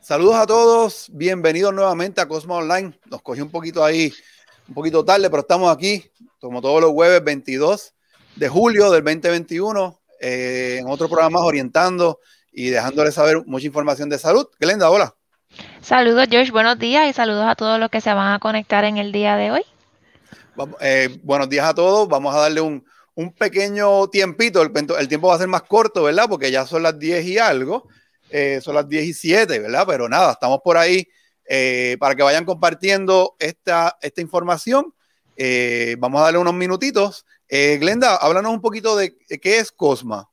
Saludos a todos, bienvenidos nuevamente a Cosmo Online. Nos cogió un poquito ahí, un poquito tarde, pero estamos aquí, como todos los jueves 22 de julio del 2021, eh, en otro programa orientando y dejándoles saber mucha información de salud. Glenda, hola. Saludos, George, buenos días y saludos a todos los que se van a conectar en el día de hoy. Eh, buenos días a todos, vamos a darle un, pequeño tiempito, el, el, tiempo va a ser más corto, ¿verdad? Porque ya son las 10 y algo. Eh, son las 17, ¿verdad? Pero nada, estamos por ahí eh, para que vayan compartiendo esta, información. Eh, vamos a darle unos minutitos. Glenda, háblanos un poquito de qué es Cosma.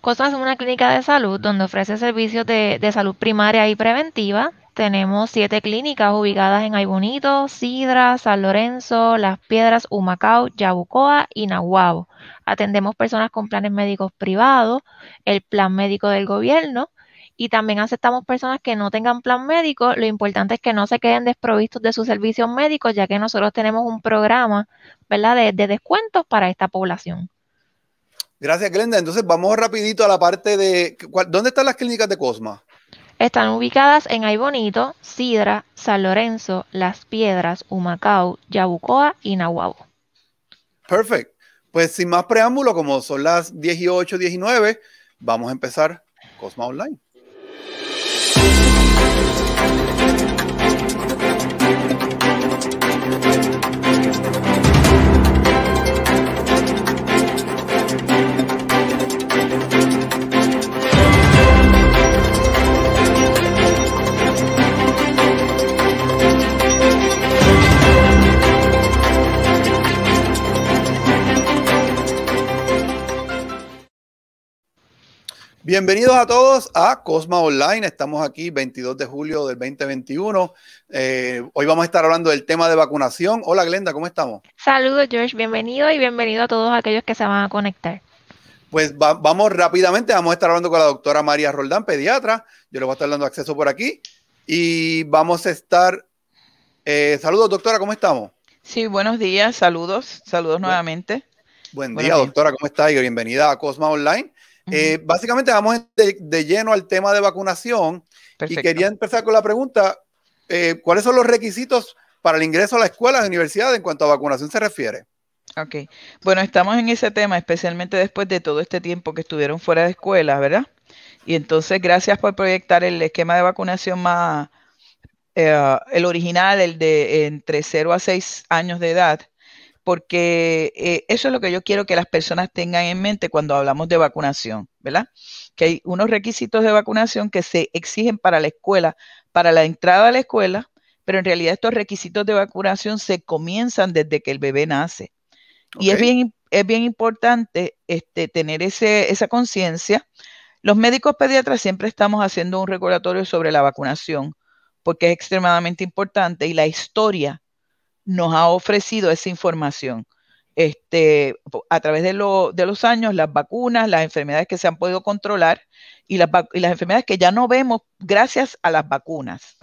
Cosma es una clínica de salud donde ofrece servicios de, salud primaria y preventiva. Tenemos siete clínicas ubicadas en Aybonito, Sidra, San Lorenzo, Las Piedras, Humacao, Yabucoa y Nahuabo. Atendemos personas con planes médicos privados, el plan médico del gobierno, y también aceptamos personas que no tengan plan médico. Lo importante es que no se queden desprovistos de sus servicios médicos, ya que nosotros tenemos un programa ¿verdad? De, descuentos para esta población. Gracias, Glenda. Entonces vamos rapidito a la parte de... ¿Dónde están las clínicas de Cosma? Están ubicadas en Aybonito, Sidra, San Lorenzo, Las Piedras, Humacao, Yabucoa y Nahuabo. Perfect Pues sin más preámbulo, como son las 18, 19, vamos a empezar Cosma Online. Bienvenidos a todos a Cosma Online. Estamos aquí 22 de julio del 2021. Eh, hoy vamos a estar hablando del tema de vacunación. Hola Glenda, ¿cómo estamos? Saludos George, bienvenido y bienvenido a todos aquellos que se van a conectar. Pues vamos rápidamente, vamos a estar hablando con la doctora María Roldán, pediatra. Yo le voy a estar dando acceso por aquí. Y vamos a estar... Eh, saludos doctora, ¿cómo estamos? Sí, buenos días, saludos, saludos nuevamente. Buen día, doctora, ¿cómo está? Y bienvenida a Cosma Online. Eh, básicamente vamos de, lleno al tema de vacunación y quería empezar con la pregunta, eh, ¿cuáles son los requisitos para el ingreso a la escuela, a la universidad en cuanto a vacunación se refiere? Ok, bueno, estamos en ese tema, especialmente después de todo este tiempo que estuvieron fuera de escuela, ¿verdad? Y entonces, gracias por proyectar el esquema de vacunación más, eh, el original, el de entre 0 a 6 años de edad, porque eh, eso es lo que yo quiero que las personas tengan en mente cuando hablamos de vacunación, ¿verdad? Que hay unos requisitos de vacunación que se exigen para la escuela, para la entrada a la escuela, pero en realidad estos requisitos de vacunación se comienzan desde que el bebé nace. Y es bien, es bien importante este, tener esa conciencia. Los médicos pediatras siempre estamos haciendo un recordatorio sobre la vacunación, porque es extremadamente importante y la historia nos ha ofrecido esa información. Este, a través de, los años, las vacunas, las enfermedades que se han podido controlar y las, enfermedades que ya no vemos gracias a las vacunas.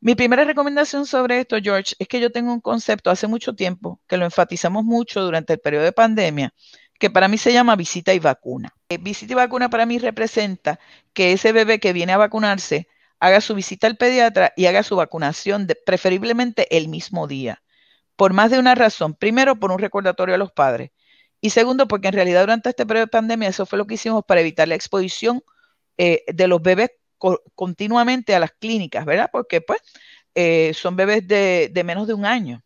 Mi primera recomendación sobre esto, George, es que yo tengo un concepto hace mucho tiempo que lo enfatizamos mucho durante el periodo de pandemia, que para mí se llama visita y vacuna. Eh, visita y vacuna para mí representa que ese bebé que viene a vacunarse haga su visita al pediatra y haga su vacunación, de, preferiblemente el mismo día, por más de una razón. Primero, por un recordatorio a los padres. Y segundo, porque en realidad durante este periodo de pandemia eso fue lo que hicimos para evitar la exposición eh, de los bebés continuamente a las clínicas, ¿verdad? Porque pues eh, son bebés de, menos de un año.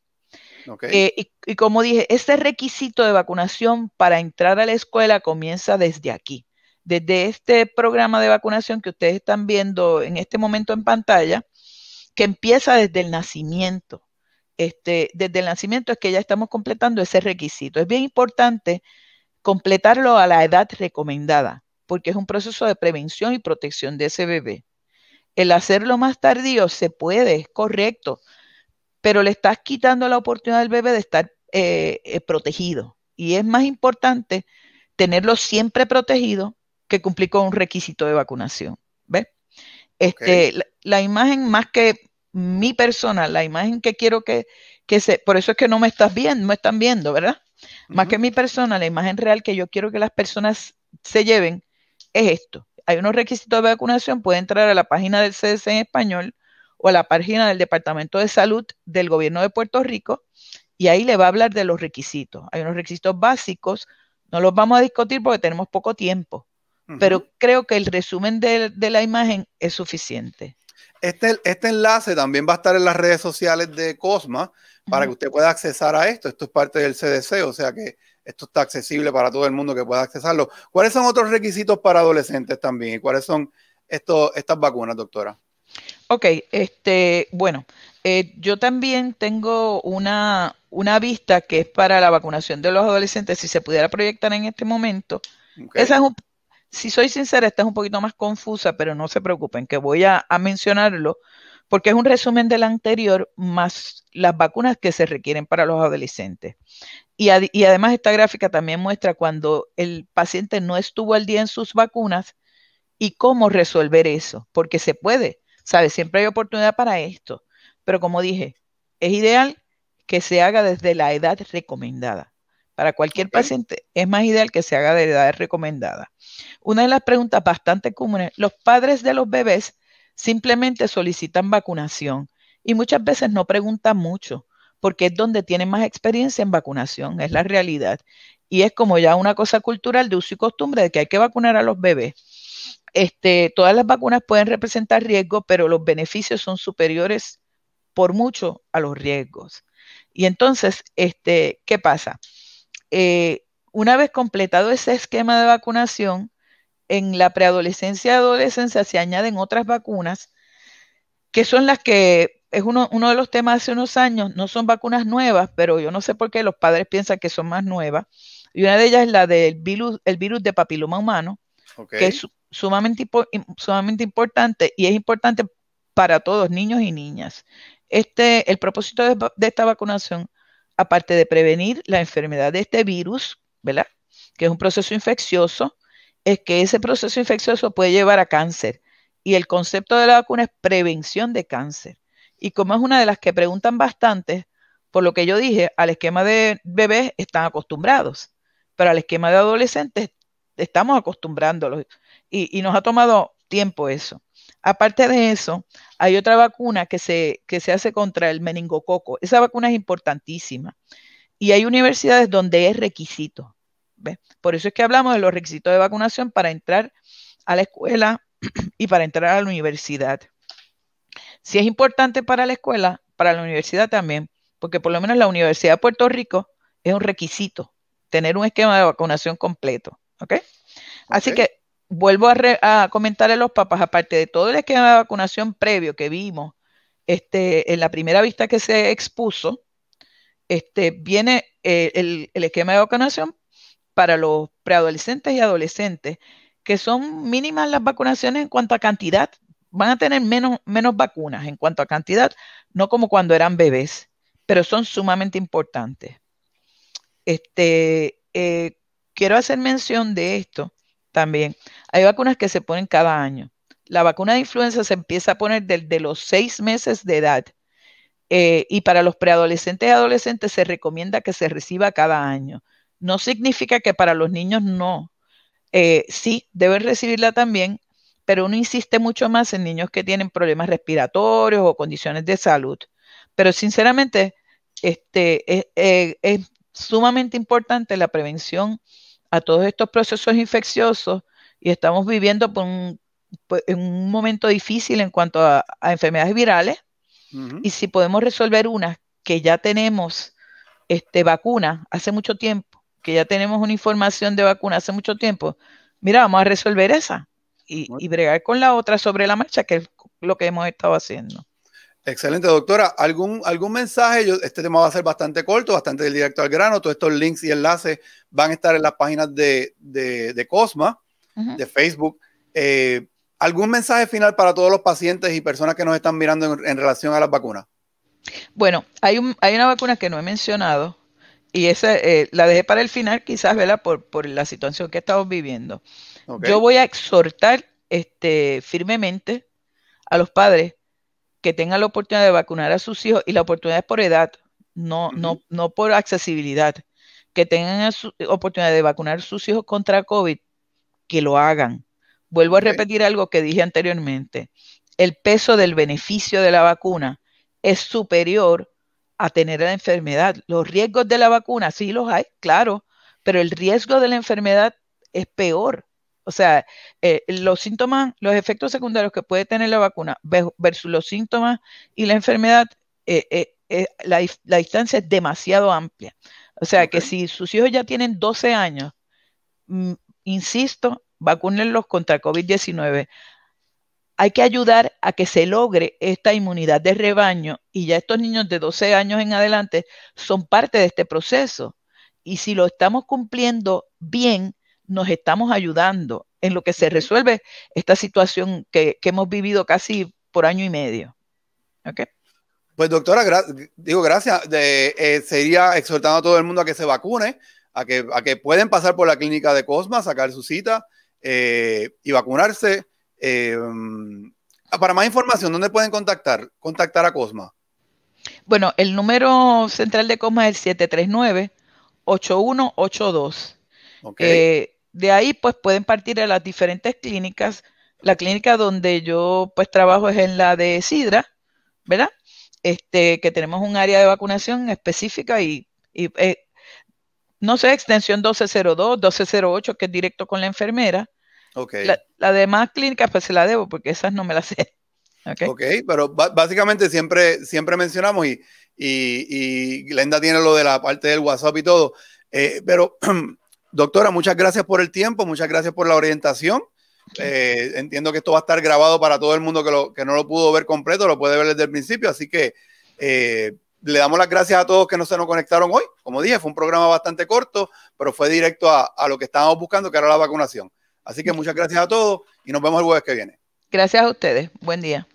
Eh, y, y como dije, este requisito de vacunación para entrar a la escuela comienza desde aquí desde este programa de vacunación que ustedes están viendo en este momento en pantalla, que empieza desde el nacimiento. Este, desde el nacimiento es que ya estamos completando ese requisito. Es bien importante completarlo a la edad recomendada, porque es un proceso de prevención y protección de ese bebé. El hacerlo más tardío se puede, es correcto, pero le estás quitando la oportunidad al bebé de estar eh, eh, protegido. Y es más importante tenerlo siempre protegido que cumplir con un requisito de vacunación. ¿Ves? Este, la, imagen más que mi persona, la imagen que quiero que, que se, por eso es que no me estás viendo, no están viendo, ¿verdad? Más que mi persona, la imagen real que yo quiero que las personas se lleven es esto. Hay unos requisitos de vacunación, puede entrar a la página del CDC en español o a la página del Departamento de Salud del Gobierno de Puerto Rico y ahí le va a hablar de los requisitos. Hay unos requisitos básicos, no los vamos a discutir porque tenemos poco tiempo, pero creo que el resumen de, la imagen es suficiente. Este, este, enlace también va a estar en las redes sociales de Cosma para que usted pueda accesar a esto. Esto es parte del CDC, o sea que esto está accesible para todo el mundo que pueda accesarlo. ¿Cuáles son otros requisitos para adolescentes también? ¿Y cuáles son estas vacunas, doctora? Ok, este, bueno, eh, yo también tengo una, una, vista que es para la vacunación de los adolescentes, si se pudiera proyectar en este momento. Esa es un, si soy sincera, esta es un poquito más confusa, pero no se preocupen, que voy a, mencionarlo porque es un resumen del anterior más las vacunas que se requieren para los adolescentes. Y, además esta gráfica también muestra cuando el paciente no estuvo al día en sus vacunas y cómo resolver eso, porque se puede, ¿sabes? Siempre hay oportunidad para esto, pero como dije, es ideal que se haga desde la edad recomendada. Para cualquier paciente es más ideal que se haga de edad recomendada. Una de las preguntas bastante comunes, los padres de los bebés simplemente solicitan vacunación y muchas veces no preguntan mucho porque es donde tienen más experiencia en vacunación, es la realidad. Y es como ya una cosa cultural de uso y costumbre de que hay que vacunar a los bebés. Este, todas las vacunas pueden representar riesgo, pero los beneficios son superiores por mucho a los riesgos. Y entonces, este, ¿qué pasa? Eh, una vez completado ese esquema de vacunación, en la preadolescencia y adolescencia se añaden otras vacunas, que son las que, es uno, uno de los temas hace unos años, no son vacunas nuevas, pero yo no sé por qué los padres piensan que son más nuevas. Y una de ellas es la del virus, el virus de papiloma humano, que es sumamente, importante y es importante para todos, niños y niñas. Este, el propósito de, de esta vacunación, aparte de prevenir la enfermedad de este virus, ¿verdad? que es un proceso infeccioso, es que ese proceso infeccioso puede llevar a cáncer. Y el concepto de la vacuna es prevención de cáncer. Y como es una de las que preguntan bastante, por lo que yo dije, al esquema de bebés están acostumbrados, pero al esquema de adolescentes estamos acostumbrándolos. Y, nos ha tomado tiempo eso. Aparte de eso, hay otra vacuna que se, que se hace contra el meningococo. Esa vacuna es importantísima. Y hay universidades donde es requisito. Por eso es que hablamos de los requisitos de vacunación para entrar a la escuela y para entrar a la universidad. Si es importante para la escuela, para la universidad también, porque por lo menos la Universidad de Puerto Rico es un requisito tener un esquema de vacunación completo. ¿Ok? Así que vuelvo a, a, comentarle a los papás, aparte de todo el esquema de vacunación previo que vimos este, en la primera vista que se expuso, este, viene eh, el, esquema de vacunación para los preadolescentes y adolescentes, que son mínimas las vacunaciones en cuanto a cantidad, van a tener menos, vacunas en cuanto a cantidad, no como cuando eran bebés, pero son sumamente importantes. Este, eh, quiero hacer mención de esto también. Hay vacunas que se ponen cada año. La vacuna de influenza se empieza a poner desde los seis meses de edad. Eh, y para los preadolescentes y adolescentes se recomienda que se reciba cada año. No significa que para los niños no. Eh, sí, deben recibirla también, pero uno insiste mucho más en niños que tienen problemas respiratorios o condiciones de salud. Pero sinceramente, este, eh, eh, es, sumamente importante la prevención a todos estos procesos infecciosos y estamos viviendo pues, en un, momento difícil en cuanto a, enfermedades virales. Y si podemos resolver una, que ya tenemos este, vacuna hace mucho tiempo, que ya tenemos una información de vacuna hace mucho tiempo, mira, vamos a resolver esa y, y bregar con la otra sobre la marcha, que es lo que hemos estado haciendo. Excelente, doctora. ¿Algún, algún mensaje? este tema va a ser bastante corto, bastante directo al grano. Todos estos links y enlaces van a estar en las páginas de, Cosma, de Facebook. Eh, ¿Algún mensaje final para todos los pacientes y personas que nos están mirando en, relación a las vacunas? Bueno, hay, hay una vacuna que no he mencionado, y esa eh, la dejé para el final, quizás, ¿verdad? Por, por la situación que estamos viviendo. Yo voy a exhortar este, firmemente a los padres que tengan la oportunidad de vacunar a sus hijos y la oportunidad es por edad, no, no, no por accesibilidad, que tengan la oportunidad de vacunar a sus hijos contra COVID, que lo hagan. Vuelvo a repetir algo que dije anteriormente. El peso del beneficio de la vacuna es superior a tener la enfermedad. Los riesgos de la vacuna, sí los hay, claro, pero el riesgo de la enfermedad es peor. O sea, eh, los síntomas, los efectos secundarios que puede tener la vacuna versus los síntomas y la enfermedad, eh, eh, la, distancia es demasiado amplia. O sea, que si sus hijos ya tienen 12 años, mm, insisto, vacúnenlos contra COVID-19. Hay que ayudar a que se logre esta inmunidad de rebaño y ya estos niños de 12 años en adelante son parte de este proceso. Y si lo estamos cumpliendo bien, nos estamos ayudando en lo que se resuelve esta situación que, hemos vivido casi por año y medio. Pues doctora, digo gracias. De, eh, sería exhortando a todo el mundo a que se vacune, a que, a que pueden pasar por la clínica de Cosma, sacar su cita eh, y vacunarse. Em, ah, para más información, ¿dónde pueden contactar? Contactar a Cosma. Bueno, el número central de Cosma es el 739-8182. Eh, de ahí, pues pueden partir a las diferentes clínicas. La clínica donde yo pues trabajo es en la de Sidra, ¿verdad? Este, que tenemos un área de vacunación específica y, eh, no sé, extensión 1202, 1208, que es directo con la enfermera. Okay. La, demás clínicas pues se la debo porque esas no me las sé. ok, pero básicamente siempre, siempre mencionamos y, y, Glenda tiene lo de la parte del WhatsApp y todo. Eh, pero, doctora, muchas gracias por el tiempo, muchas gracias por la orientación. Eh, entiendo que esto va a estar grabado para todo el mundo que, lo, que no lo pudo ver completo, lo puede ver desde el principio, así que eh, le damos las gracias a todos que no se nos conectaron hoy. Como dije, fue un programa bastante corto, pero fue directo a, a lo que estábamos buscando, que era la vacunación. Así que muchas gracias a todos y nos vemos el jueves que viene. Gracias a ustedes. Buen día.